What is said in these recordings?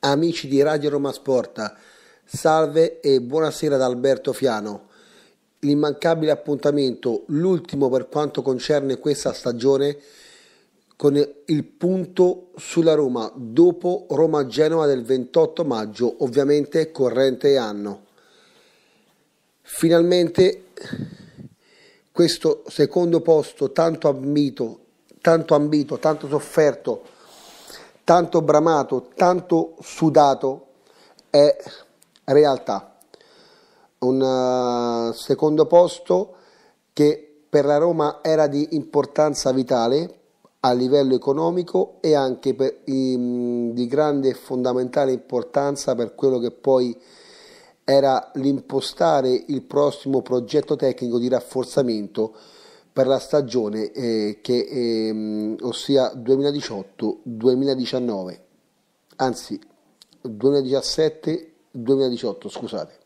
Amici di Radio Roma Sporta, salve e buonasera da Alberto Fiano. L'immancabile appuntamento, l'ultimo per quanto concerne questa stagione, con il punto sulla Roma dopo Roma-Genova del 28 maggio, ovviamente corrente anno. Finalmente questo secondo posto tanto ambito, tanto ambito, tanto sofferto tanto bramato, tanto sudato è realtà. Un eh, secondo posto che per la Roma era di importanza vitale a livello economico e anche per, mm, di grande e fondamentale importanza per quello che poi era l'impostare il prossimo progetto tecnico di rafforzamento per la stagione eh, che, eh, ossia 2018-2019, anzi 2017-2018, scusate.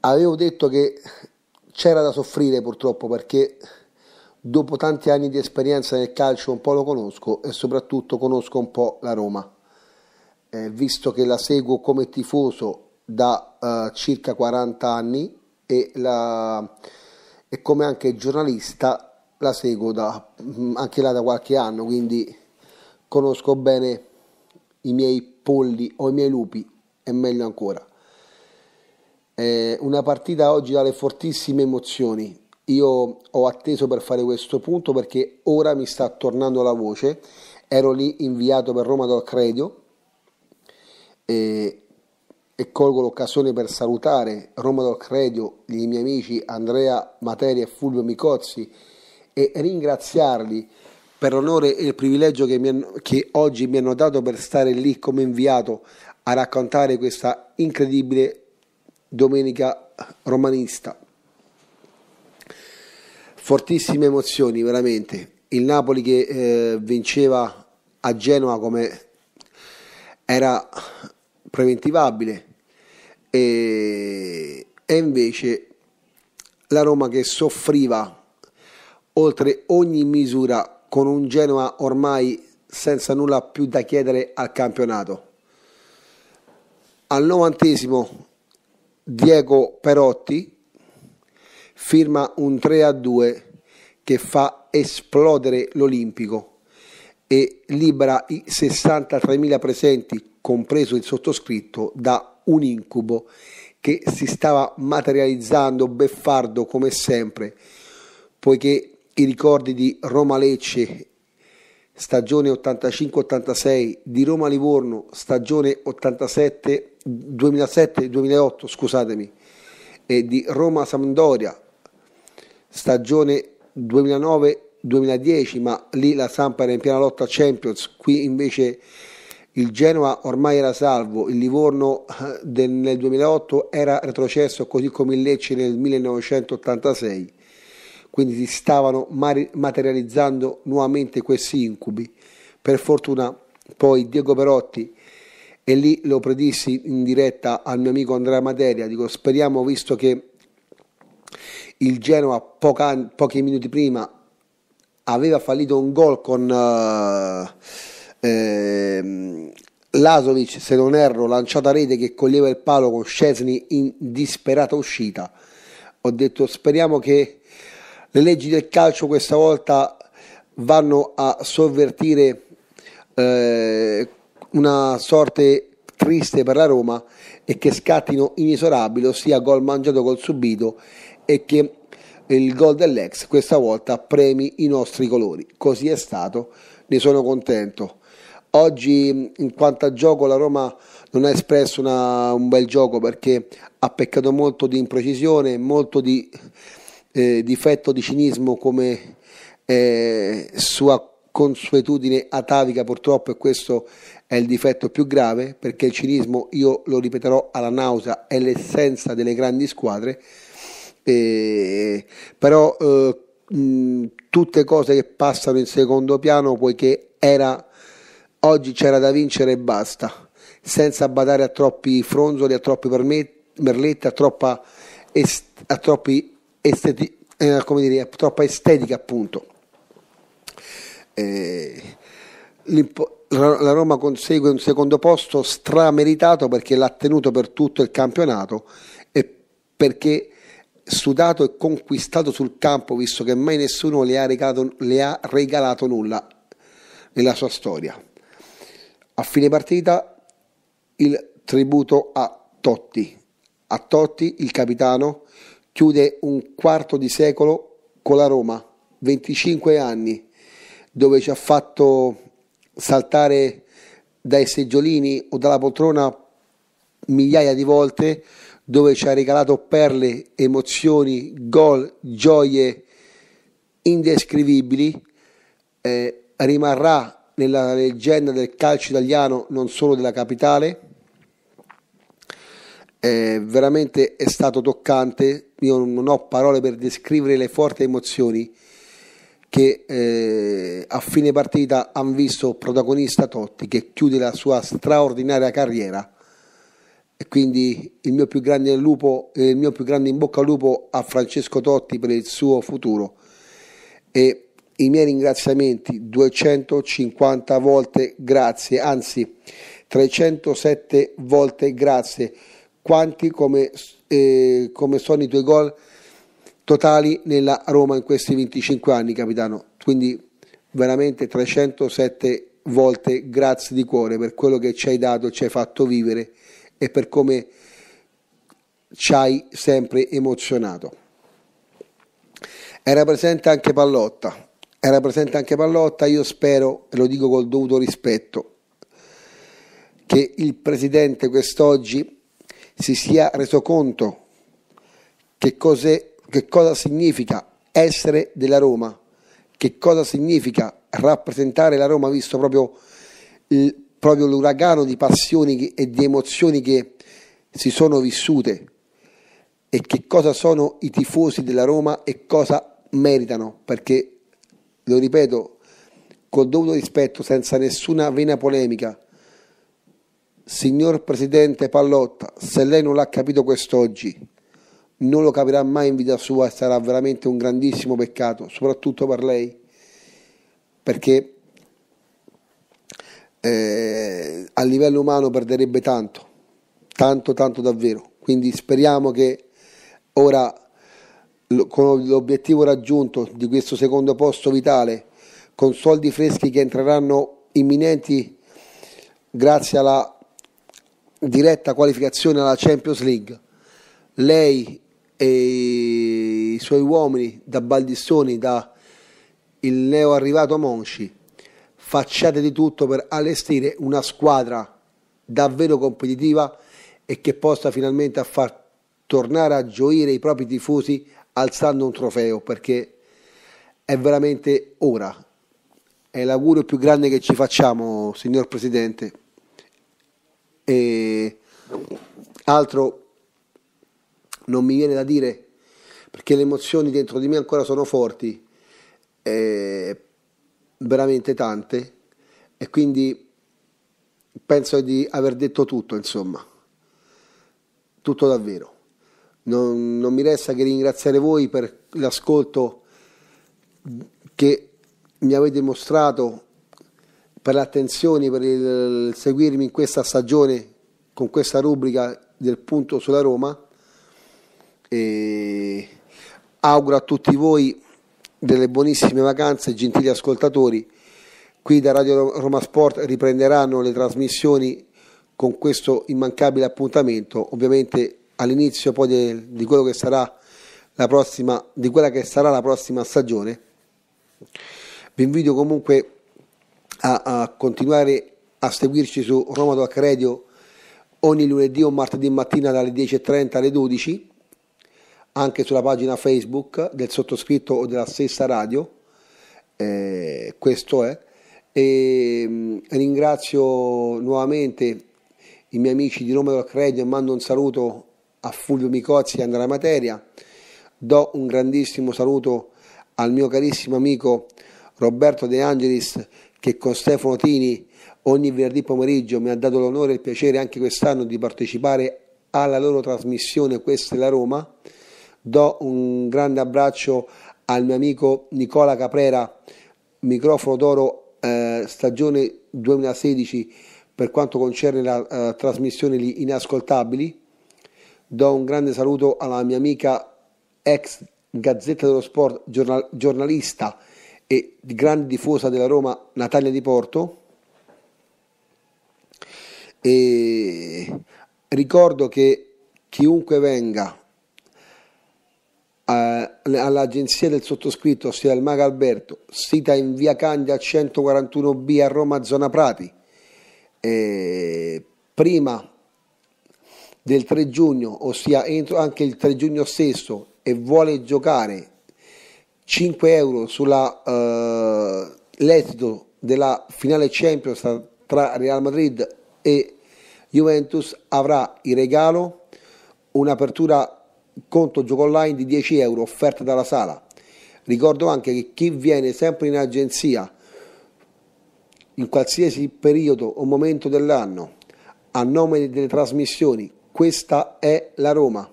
Avevo detto che c'era da soffrire purtroppo perché dopo tanti anni di esperienza nel calcio un po' lo conosco e soprattutto conosco un po' la Roma, eh, visto che la seguo come tifoso da eh, circa 40 anni e la, e come anche giornalista la seguo da, mm, anche là da qualche anno, quindi conosco bene i miei polli o i miei lupi e meglio ancora. Eh, una partita oggi dalle fortissime emozioni. Io ho atteso per fare questo punto perché ora mi sta tornando la voce. Ero lì inviato per Roma dal Credio. Eh, e colgo l'occasione per salutare Roma Doc Credio, i miei amici Andrea Materia e Fulvio Micozzi e ringraziarli per l'onore e il privilegio che, hanno, che oggi mi hanno dato per stare lì come inviato a raccontare questa incredibile domenica romanista. Fortissime emozioni, veramente. Il Napoli che eh, vinceva a Genova come era preventivabile, e, e invece la Roma che soffriva oltre ogni misura con un Genoa ormai senza nulla più da chiedere al campionato. Al novantesimo Diego Perotti firma un 3 a 2 che fa esplodere l'Olimpico e libera i 63.000 presenti, compreso il sottoscritto, da un incubo che si stava materializzando beffardo come sempre, poiché i ricordi di Roma-Lecce stagione 85-86, di Roma-Livorno stagione 2007-2008, scusatemi, e di Roma-Sampdoria stagione 2009-2010, ma lì la Sampa era in piena lotta a Champions, qui invece il Genoa ormai era salvo, il Livorno eh, del, nel 2008 era retrocesso così come il Lecce nel 1986, quindi si stavano materializzando nuovamente questi incubi. Per fortuna poi Diego Perotti, e lì lo predissi in diretta al mio amico Andrea Materia, dico speriamo visto che il Genoa poca, pochi minuti prima aveva fallito un gol con... Uh, Ehm, Lasovic, se non erro, lanciata rete che coglieva il palo con Scesni in disperata uscita. Ho detto speriamo che le leggi del calcio questa volta vanno a sovvertire eh, una sorte triste per la Roma e che scattino inesorabili, ossia gol mangiato, gol subito e che il gol dell'ex questa volta premi i nostri colori. Così è stato, ne sono contento. Oggi in quanto a gioco la Roma non ha espresso una, un bel gioco perché ha peccato molto di imprecisione, molto di eh, difetto di cinismo come eh, sua consuetudine atavica purtroppo e questo è il difetto più grave perché il cinismo, io lo ripeterò alla nausea, è l'essenza delle grandi squadre, eh, però eh, mh, tutte cose che passano in secondo piano poiché era Oggi c'era da vincere e basta, senza badare a troppi fronzoli, a troppi merletti, a, troppa est- a, esteti- eh, dire, a troppa estetica appunto. Eh, la Roma consegue un secondo posto strameritato perché l'ha tenuto per tutto il campionato e perché sudato e conquistato sul campo visto che mai nessuno le ha regalato, le ha regalato nulla nella sua storia. A fine partita il tributo a Totti. A Totti il capitano chiude un quarto di secolo con la Roma, 25 anni, dove ci ha fatto saltare dai seggiolini o dalla poltrona migliaia di volte, dove ci ha regalato perle, emozioni, gol, gioie indescrivibili, eh, rimarrà nella leggenda del calcio italiano, non solo della capitale. Eh, veramente è stato toccante, io non ho parole per descrivere le forti emozioni che eh, a fine partita hanno visto protagonista Totti che chiude la sua straordinaria carriera e quindi il mio più grande, lupo, eh, il mio più grande in bocca al lupo a Francesco Totti per il suo futuro e i miei ringraziamenti 250 volte grazie, anzi 307 volte grazie. Quanti come, eh, come sono i tuoi gol totali nella Roma in questi 25 anni, capitano? Quindi veramente 307 volte grazie di cuore per quello che ci hai dato, ci hai fatto vivere e per come ci hai sempre emozionato. Era presente anche Pallotta, era presente anche Pallotta, io spero, e lo dico col dovuto rispetto, che il Presidente quest'oggi si sia reso conto che, cos'è, che cosa significa essere della Roma, che cosa significa rappresentare la Roma, visto proprio, il, proprio l'uragano di passioni e di emozioni che si sono vissute e che cosa sono i tifosi della Roma e cosa meritano, perché lo ripeto, col dovuto rispetto, senza nessuna vena polemica, signor Presidente Pallotta, se lei non l'ha capito quest'oggi, non lo capirà mai in vita sua e sarà veramente un grandissimo peccato, soprattutto per lei, perché eh, a livello umano perderebbe tanto, tanto, tanto davvero. Quindi speriamo che ora con l'obiettivo raggiunto di questo secondo posto vitale, con soldi freschi che entreranno imminenti grazie alla diretta qualificazione alla Champions League, lei e i suoi uomini da Baldissoni, da il neo arrivato Monci, facciate di tutto per allestire una squadra davvero competitiva e che possa finalmente far tornare a gioire i propri tifosi alzando un trofeo perché è veramente ora. È l'augurio più grande che ci facciamo, signor Presidente. E altro non mi viene da dire perché le emozioni dentro di me ancora sono forti, eh, veramente tante, e quindi penso di aver detto tutto, insomma, tutto davvero non, non mi resta che ringraziare voi per l'ascolto che mi avete mostrato, per l'attenzione, per il seguirmi in questa stagione con questa rubrica del punto sulla Roma. E auguro a tutti voi delle buonissime vacanze, gentili ascoltatori. Qui da Radio Roma Sport riprenderanno le trasmissioni con questo immancabile appuntamento. Ovviamente all'inizio poi di, di, quello che sarà la prossima, di quella che sarà la prossima stagione. Vi invito comunque a, a continuare a seguirci su Roma Talk Radio ogni lunedì o martedì mattina dalle 10.30 alle 12, anche sulla pagina Facebook del sottoscritto o della stessa radio. Eh, questo è. E mm, ringrazio nuovamente i miei amici di Roma Rock Radio e mando un saluto a Fulvio Micozzi e Andrea Materia. Do un grandissimo saluto al mio carissimo amico Roberto De Angelis che con Stefano Tini ogni venerdì pomeriggio mi ha dato l'onore e il piacere anche quest'anno di partecipare alla loro trasmissione Questa è la Roma. Do un grande abbraccio al mio amico Nicola Caprera, microfono d'oro eh, stagione 2016 per quanto concerne la eh, trasmissione Gli Inascoltabili. Do un grande saluto alla mia amica ex Gazzetta dello Sport, giornal- giornalista e grande tifosa della Roma, Natalia Di Porto. E ricordo che chiunque venga eh, all'agenzia del sottoscritto, ossia il Maga Alberto, sita in via Candia 141B a Roma, zona Prati, eh, prima del 3 giugno, ossia entro anche il 3 giugno stesso, e vuole giocare 5 euro sull'esito eh, uh, della finale Champions tra Real Madrid e Juventus, avrà in regalo un'apertura conto gioco online di 10 euro offerta dalla sala. Ricordo anche che chi viene sempre in agenzia in qualsiasi periodo o momento dell'anno a nome delle trasmissioni questa è la Roma.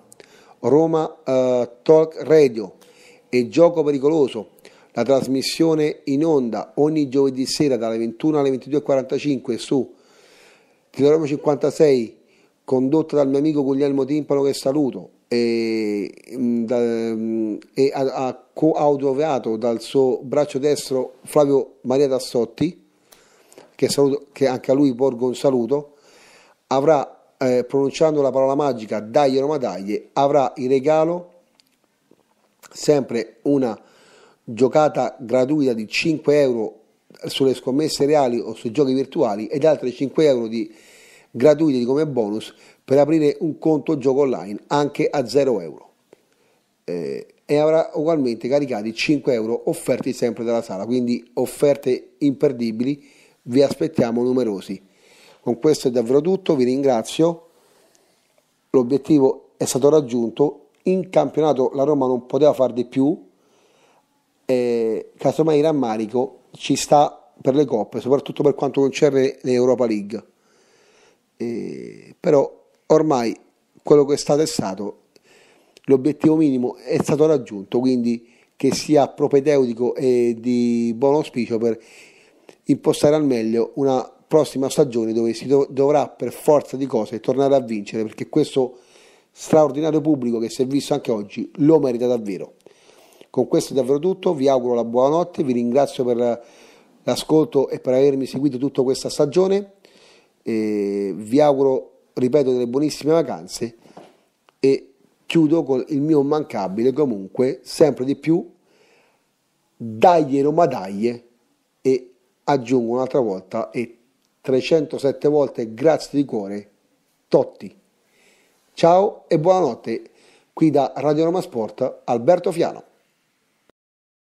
Roma eh, Talk Radio e Gioco Pericoloso. La trasmissione in onda ogni giovedì sera dalle 21 alle 22.45 su Teleroma 56 condotta dal mio amico Guglielmo Timpano che saluto e, mm, mm, e ha, ha coautorato dal suo braccio destro Flavio Maria Tassotti che, saluto, che anche a lui porgo un saluto avrà eh, pronunciando la parola magica Dai Roma Dai avrà in regalo sempre una giocata gratuita di 5 euro sulle scommesse reali o sui giochi virtuali ed altri 5 euro di, gratuiti come bonus per aprire un conto gioco online anche a 0 euro eh, e avrà ugualmente caricati 5 euro offerti sempre dalla sala quindi offerte imperdibili vi aspettiamo numerosi con questo è davvero tutto, vi ringrazio. L'obiettivo è stato raggiunto. In campionato la Roma non poteva fare di più. E, casomai rammarico ci sta per le coppe, soprattutto per quanto concerne l'Europa League. E, però ormai quello che è stato è stato, l'obiettivo minimo è stato raggiunto, quindi che sia propedeutico e di buon auspicio per impostare al meglio una prossima stagione dove si dov- dovrà per forza di cose tornare a vincere perché questo straordinario pubblico che si è visto anche oggi lo merita davvero. Con questo è davvero tutto, vi auguro la buonanotte, vi ringrazio per l'ascolto e per avermi seguito tutta questa stagione, e vi auguro, ripeto, delle buonissime vacanze e chiudo con il mio mancabile comunque, sempre di più, dagli Roma dagli e aggiungo un'altra volta e 307 volte grazie di cuore, Totti. Ciao e buonanotte, qui da Radio Roma Sport, Alberto Fiano.